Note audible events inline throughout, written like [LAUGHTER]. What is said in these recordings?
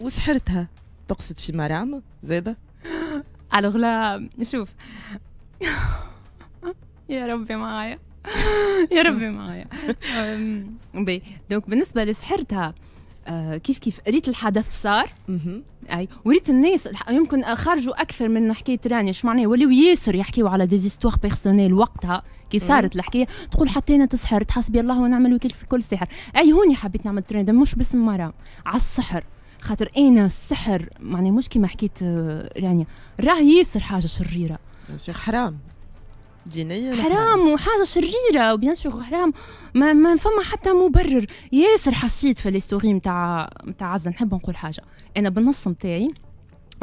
وسحرتها تقصد في مرام زيدا على لا شوف يا ربي معايا يا ربي معايا بي دونك بالنسبه لسحرتها آه، كيف كيف ريت الحدث صار اي وريت الناس يمكن خرجوا اكثر من حكايه رانيا شو معناها ولاو ياسر يحكيوا على ديزيستواغ بيرسونيل وقتها كي صارت الحكايه تقول حتى انا تسحرت حسبي الله ونعم الوكيل في كل سحر اي هوني حبيت نعمل ترند مش باسم مرام على السحر خاطر انا السحر معني مش كيما حكيت آه، رانيا راه ياسر حاجه شريره حرام دينيا حرام وحاجه شريره وبيان سور حرام ما ما فما حتى مبرر ياسر حسيت في الاستوري نتاع نتاع عزه نحب نقول حاجه انا بالنص نتاعي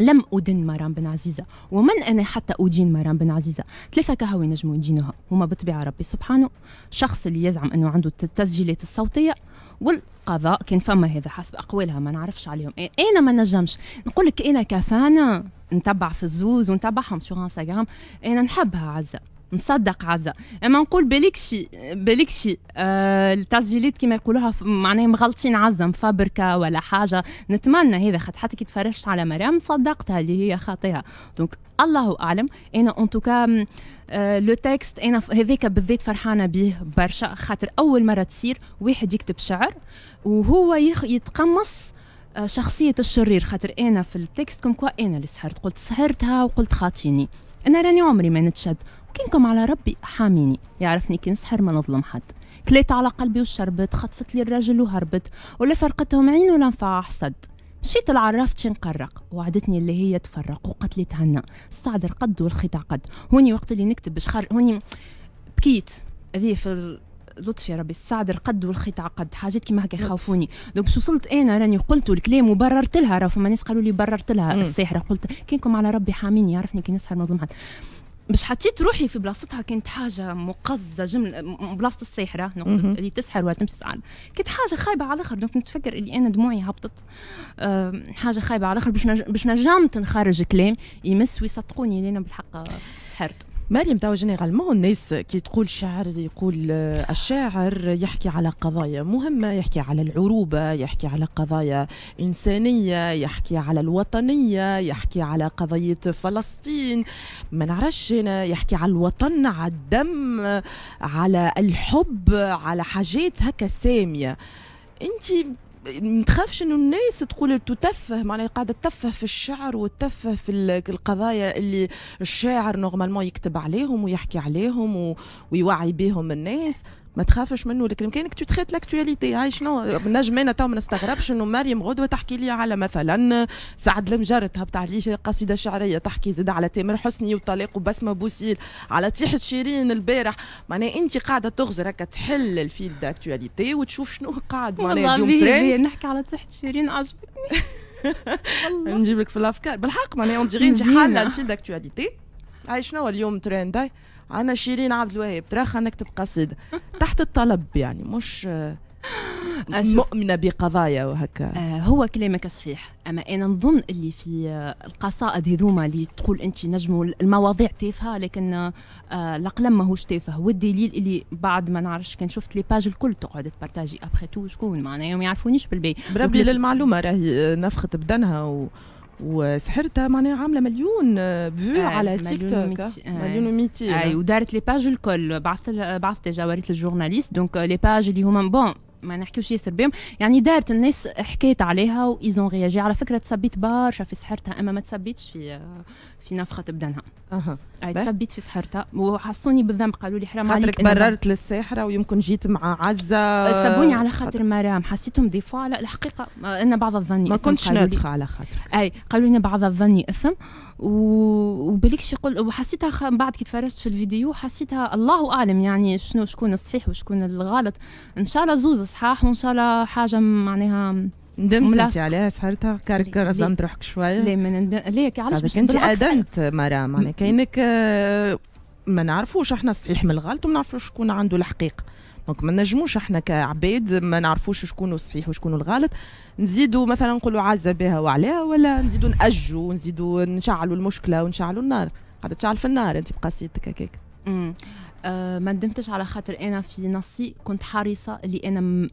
لم أدن مرام بن عزيزة ومن أنا حتى أدين مرام بن عزيزة ثلاثة كهوي نجموا يدينوها هما بطبيعة ربي سبحانه شخص اللي يزعم أنه عنده التسجيلات الصوتية والقضاء كان فما هذا حسب أقوالها ما نعرفش عليهم أنا ما نجمش نقول لك أنا كفانا نتبع في الزوز ونتبعهم شو انستغرام أنا نحبها عزة نصدق عزة اما نقول بالكشي بالكشي آه التسجيلات كما يقولوها معناها مغلطين عزة مفبركة ولا حاجة نتمنى هذا خاطر حتى كي تفرجت على مريم صدقتها اللي هي خاطئة دونك الله اعلم انا ان توكا لو تكست انا هذاك بالذات فرحانه بيه برشا خاطر اول مره تصير واحد يكتب شعر وهو يتقمص آه، شخصية الشرير خاطر أنا في التكست كم كوا أنا اللي سهرت قلت سهرتها وقلت خاطيني أنا راني عمري ما نتشد كنكم على ربي حاميني يعرفني كي نسحر ما نظلم حد كليت على قلبي وشربت خطفت لي الرجل وهربت ولا فرقتهم عين ولا نفع حصد مشيت العراف تشي نقرق وعدتني اللي هي تفرق وقتلي لي تهنى الصعدر قد والخيط قد هوني وقت اللي نكتب باش خرج هوني بكيت هذه في لطف يا ربي الصعدر قد والخيط عقد حاجات كيما هكا يخوفوني دونك باش وصلت انا راني قلت الكلام وبررت لها راه فما ناس قالوا لي بررت لها الساحره قلت كينكم على ربي حاميني يعرفني كي نسحر نظلم حد مش حطيت روحي في بلاصتها كانت حاجه مقززة جمله بلاصه الساحره نقصد اللي تسحر ولا تمشي سعر كانت حاجه خايبه على الاخر دونك نتفكر اللي انا دموعي هبطت أه حاجه خايبه على الاخر باش باش نجمت نخرج كلام يمس ويصدقوني اللي انا بالحق سحرت مريم توا جينيرالمون الناس كي تقول شعر يقول آه، الشاعر يحكي على قضايا مهمه يحكي على العروبه يحكي على قضايا انسانيه يحكي على الوطنيه يحكي على قضيه فلسطين ما نعرفش يحكي على الوطن على الدم على الحب على حاجات هكا ساميه انت ما تخافش انه الناس تقول تتفه معناها قاعده تتفه في الشعر وتتفه في القضايا اللي الشاعر نورمالمون يكتب عليهم ويحكي عليهم ويوعي بهم الناس ما تخافش منه لكن كانك تو تخيت لاكتواليتي هاي شنو نجم انا تو ما نستغربش انه مريم غدوه تحكي لي على مثلا سعد المجر تهبط عليه قصيده شعريه تحكي زاد على تامر حسني وطلاق وبسمه بوسيل على تيحة شيرين البارح معناها انت قاعده تغزر هكا تحل الفيل داكتواليتي وتشوف شنو قاعد معناها اليوم ترند نحكي على تيحة شيرين عجبتني [LAUGHS] نجيب لك في الافكار بالحق معناها اون ديغي انت حاله الفيل داكتواليتي هاي شنو اليوم ترند هاي عنا شيرين عبد الوهاب تراخى نكتب قصيده تحت الطلب يعني مش آه، مؤمنه بقضايا وهكا آه، هو كلامك صحيح اما انا نظن اللي في القصائد هذوما اللي تقول انت نجموا المواضيع تافهه لكن آه، القلم ماهوش تافه والدليل اللي بعد ما نعرفش كان شفت لي باج الكل تقعد تبارتاجي ابخي تو شكون معناها ما يعرفونيش بالبي بربي للمعلومه راهي نفخت بدنها و... وسحرتها معناها عامله مليون فيو آه،, آه على تيك توك آه، آه. مليون وميتين آه. آه. آه ودارت لي باج الكل بعثت بعثت جا وريت للجورناليست دونك لي euh، باج اللي هما بون ما نحكيوش ياسر بهم يعني دارت الناس حكيت عليها وايزون رياجي على فكره تثبت برشا في سحرتها اما ما تثبتش في في نفخه بدنها اها تثبت في سحرتها وحسوني بالذنب قالوا لي حرام عليك خاطرك بررت للساحره ويمكن جيت مع عزه سبوني على خاطر مرام حسيتهم ديفوا على الحقيقه ان بعض الظن ما كنتش نادخه على خاطرك اي قالوا لي بعض الظن اثم وبالكش يقول وحسيتها بعد كي تفرجت في الفيديو حسيتها الله اعلم يعني شنو شكون الصحيح وشكون الغلط ان شاء الله زوز صحاح وان شاء الله حاجه معناها ندمت انت عليها سهرتها كارك رزمت روحك شويه ليه من ندم ليه علاش باش انت ادمت مرام معناها كاينك آه، ما نعرفوش احنا الصحيح من الغلط وما نعرفوش شكون عنده الحقيقه دونك ما نجموش احنا كعباد ما نعرفوش شكون الصحيح وشكون الغلط نزيدوا مثلا نقولوا عزة بها وعليها ولا نزيدوا نأجوا ونزيدوا نشعلوا المشكله ونشعلوا النار قاعده تشعل في النار انت بقصيدتك هكاك أه، ما ندمتش على خاطر انا في نصي كنت حريصه اللي انا م...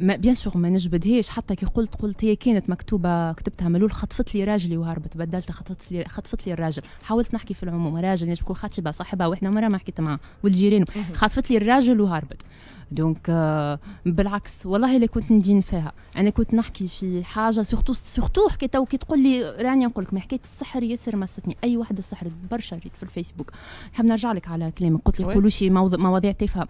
ما بيان سور ما نجبدهاش حتى كي قلت قلت هي كانت مكتوبه كتبتها ملول خطفت لي راجلي وهربت بدلتها خطفت لي خطفت لي الراجل حاولت نحكي في العموم راجل نجم يكون خاطبه صاحبها واحنا مره ما حكيت معاه والجيران خطفت لي الراجل وهربت دونك euh, بالعكس والله اللي كنت ندين فيها انا كنت نحكي في حاجه سورتو سورتو حكيت كي تقول لي راني نقول لك ما حكيت السحر ياسر مستني اي وحده السحر برشا جيت في الفيسبوك نحب نرجع لك على كلامك قلت لي قولوا شي مواضيع تافهه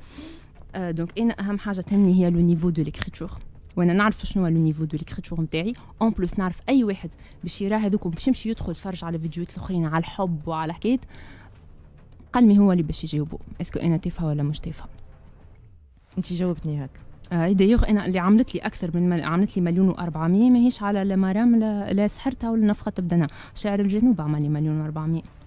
دونك آه، انا اهم حاجه تهمني هي لو نيفو دو ليكريتور وانا نعرف شنو هو لو نيفو دو ليكريتور نتاعي اون بلوس نعرف اي واحد باش يراه هذوك باش يمشي يدخل يتفرج على فيديوهات الاخرين على الحب وعلى حكايات قلمي هو اللي باش يجاوبو اسكو انا تافهه ولا مش تافهه انت جاوبتني هاك اي آه، دايوغ انا اللي عملت لي اكثر من مل... عملت لي مليون و400 ماهيش على لا مرام لا, لا سحرتها ولا نفخه بدنا شعر الجنوب عمل لي مليون و400